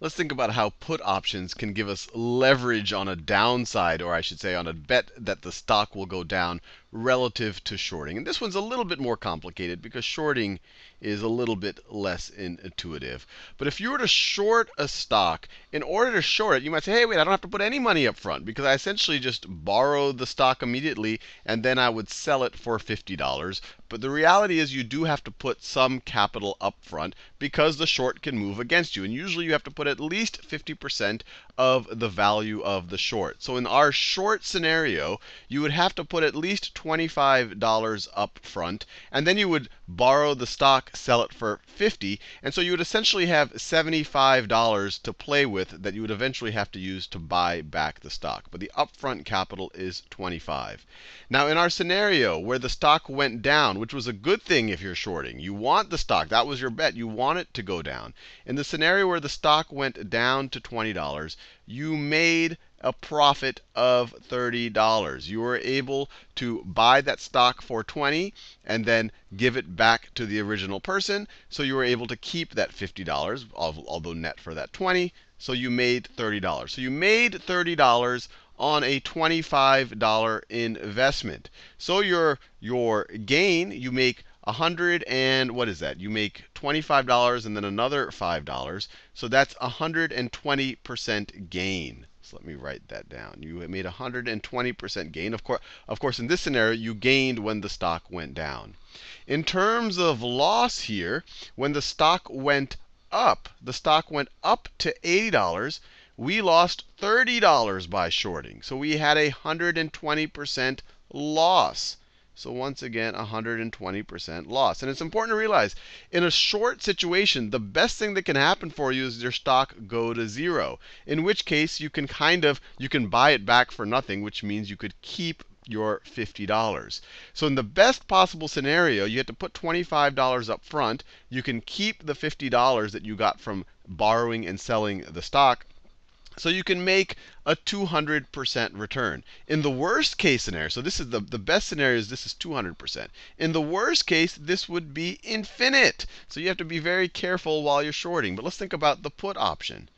let's think about how put options can give us leverage on a downside, or I should say on a bet that the stock will go down relative to shorting. And this one's a little bit more complicated because shorting is a little bit less intuitive. But if you were to short a stock, in order to short it, you might say, hey, wait, I don't have to put any money up front because I essentially just borrow the stock immediately and then I would sell it for $50. But the reality is you do have to put some capital up front because the short can move against you. And usually you have to put at least 50% of the value of the short. So in our short scenario, you would have to put at least $25 up front, and then you would borrow the stock, sell it for 50, and so you would essentially have $75 to play with that you would eventually have to use to buy back the stock. But the upfront capital is 25. Now in our scenario where the stock went down, which was a good thing if you're shorting, you want the stock, that was your bet, you want it to go down. In the scenario where the stock went down to $20, you made a profit of $30. You were able to buy that stock for 20 and then give it back to the original person, so you were able to keep that $50, although net for that 20, so you made $30. So you made $30 on a $25 investment. So your your gain, you make 100 and what is that? You make $25 and then another $5. So that's 120% gain. So let me write that down. You made 120% gain. Of course, of course, in this scenario, you gained when the stock went down. In terms of loss here, when the stock went up, the stock went up to $80 we lost $30 by shorting. So we had a 120% loss. So once again, 120% loss. And it's important to realize, in a short situation, the best thing that can happen for you is your stock go to zero, in which case you can kind of, you can buy it back for nothing, which means you could keep your $50. So in the best possible scenario, you had to put $25 up front. You can keep the $50 that you got from borrowing and selling the stock so you can make a 200% return. In the worst case scenario, so this is the, the best scenario is this is 200%. In the worst case, this would be infinite. So you have to be very careful while you're shorting. But let's think about the put option.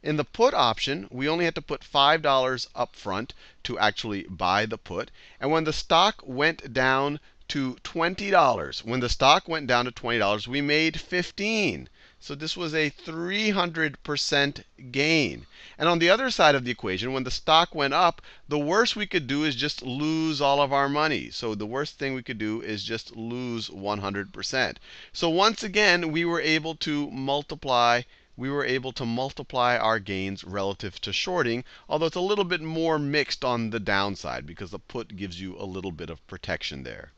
In the put option, we only had to put $5 up front to actually buy the put. And when the stock went down to $20, when the stock went down to $20, we made 15. So this was a 300% gain. And on the other side of the equation, when the stock went up, the worst we could do is just lose all of our money. So the worst thing we could do is just lose 100%. So once again, we were able to multiply we were able to multiply our gains relative to shorting, although it's a little bit more mixed on the downside because the put gives you a little bit of protection there.